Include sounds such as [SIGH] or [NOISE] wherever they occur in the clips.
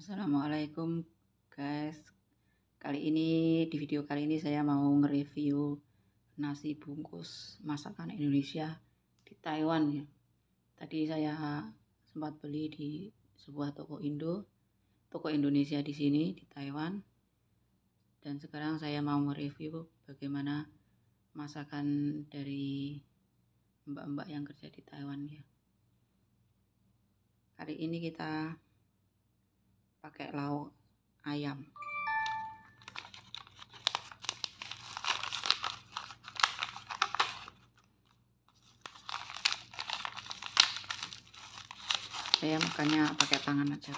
Assalamualaikum guys kali ini di video kali ini saya mau nge-review nasi bungkus masakan Indonesia di Taiwan ya tadi saya sempat beli di sebuah toko Indo toko Indonesia di sini di Taiwan dan sekarang saya mau nge-review bagaimana masakan dari mbak-mbak yang kerja di Taiwan ya kali ini kita pakai lauk ayam saya makannya pakai tangan aja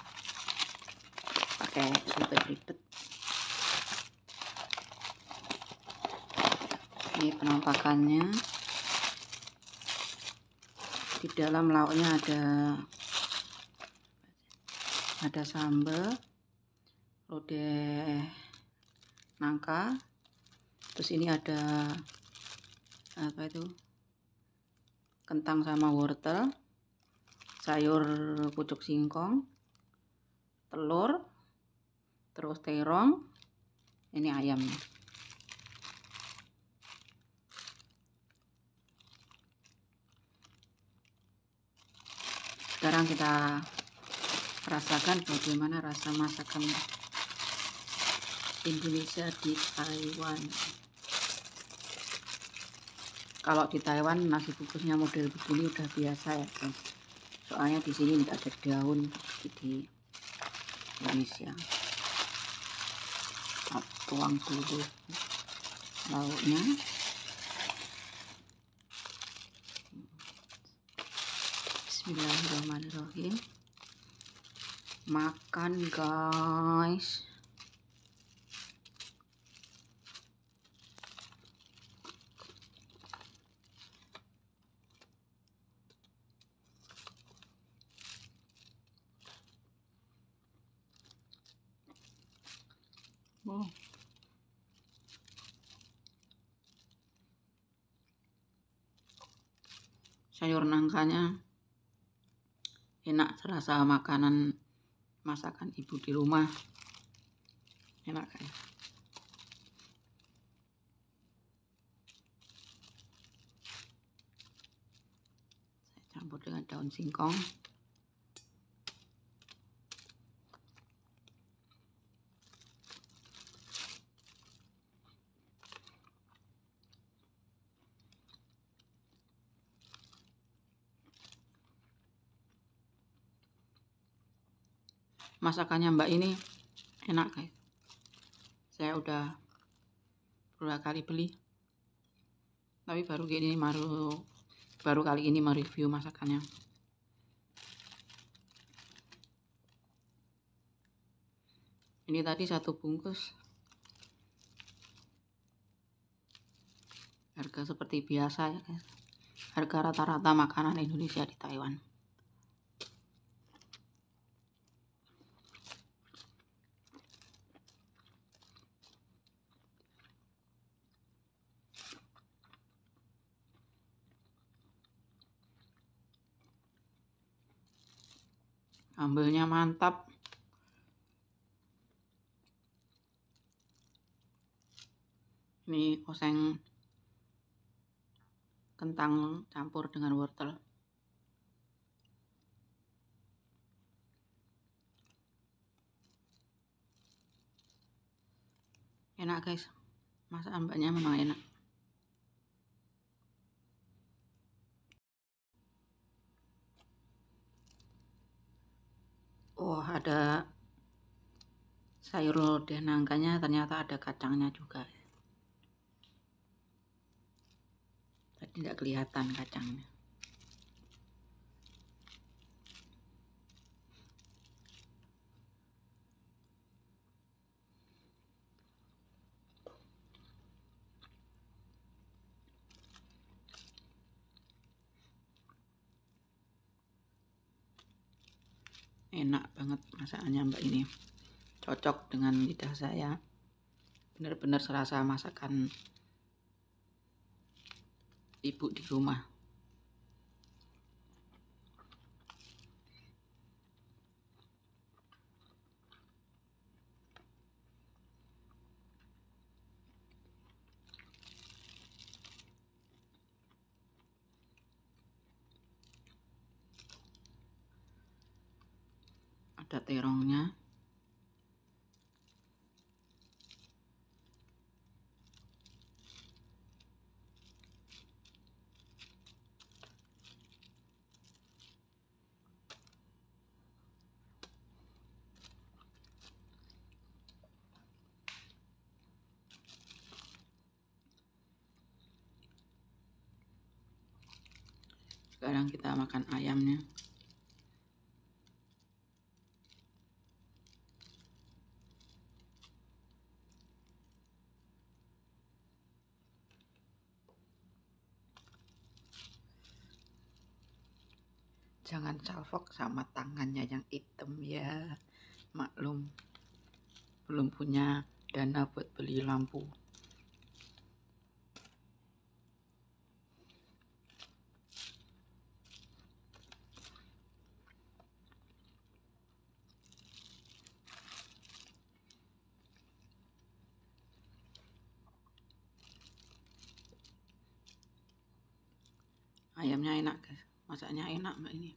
pakai ribet-ribet ini penampakannya di dalam lauknya ada ada sambal lodeh nangka terus ini ada apa itu kentang sama wortel sayur pucuk singkong telur terus terong ini ayamnya sekarang kita rasakan bagaimana rasa masakan Indonesia di Taiwan kalau di Taiwan nasi bungkusnya model begini udah biasa ya guys soalnya di sini tidak ada daun di Indonesia tuang dulu lauknya Bismillahirrahmanirrahim makan guys Sayur nangkanya enak terasa makanan masakan ibu di rumah enak kan saya campur dengan daun singkong masakannya mbak ini enak guys saya udah berapa kali beli tapi baru ini baru baru kali ini mereview masakannya ini tadi satu bungkus harga seperti biasa ya guys harga rata-rata makanan Indonesia di Taiwan Sambelnya mantap. Ini oseng kentang campur dengan wortel. Enak guys, masakan ambeknya memang enak. ada sayur lodeh nangkanya ternyata ada kacangnya juga tadi tidak kelihatan kacangnya enak banget masakannya mbak ini cocok dengan lidah saya benar-benar serasa masakan ibu di rumah ada terongnya sekarang kita makan ayamnya jangan salfok sama tangannya yang hitam ya maklum belum punya dana buat beli lampu ayamnya enak guys Masaknya enak mbak ini.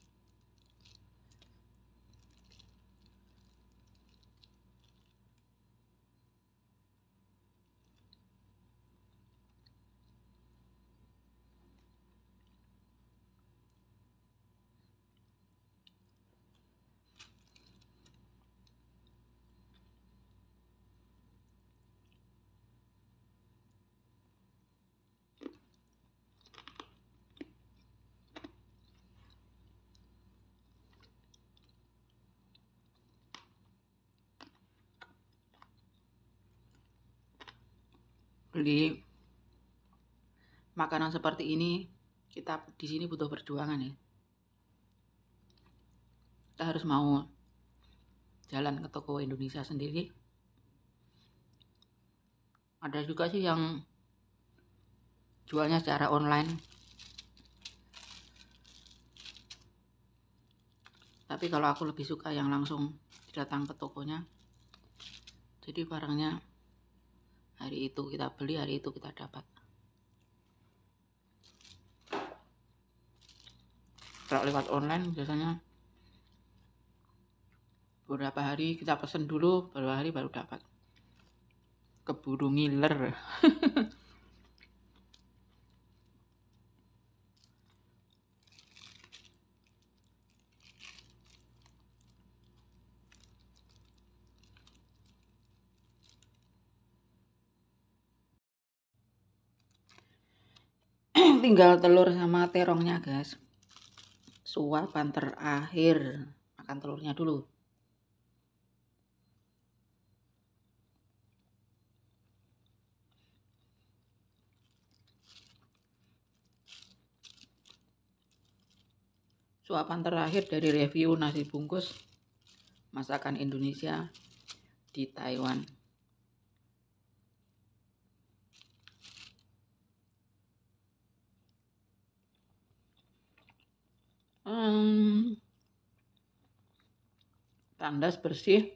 beli makanan seperti ini kita di sini butuh perjuangan ya kita harus mau jalan ke toko Indonesia sendiri ada juga sih yang jualnya secara online tapi kalau aku lebih suka yang langsung datang ke tokonya jadi barangnya hari itu kita beli hari itu kita dapat kalau lewat online biasanya beberapa hari kita pesen dulu beberapa hari baru dapat keburu ngiler [LAUGHS] tinggal telur sama terongnya guys suapan terakhir makan telurnya dulu suapan terakhir dari review nasi bungkus masakan Indonesia di Taiwan hmm, tandas bersih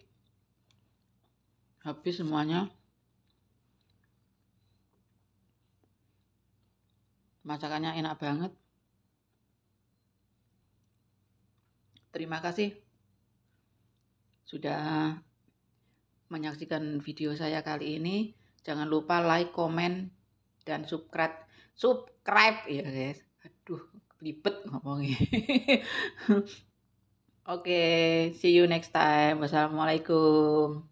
habis semuanya masakannya enak banget terima kasih sudah menyaksikan video saya kali ini jangan lupa like komen dan subscribe subscribe ya guys aduh lipet ngomongnya. [LAUGHS] Oke, okay, see you next time. Wassalamualaikum.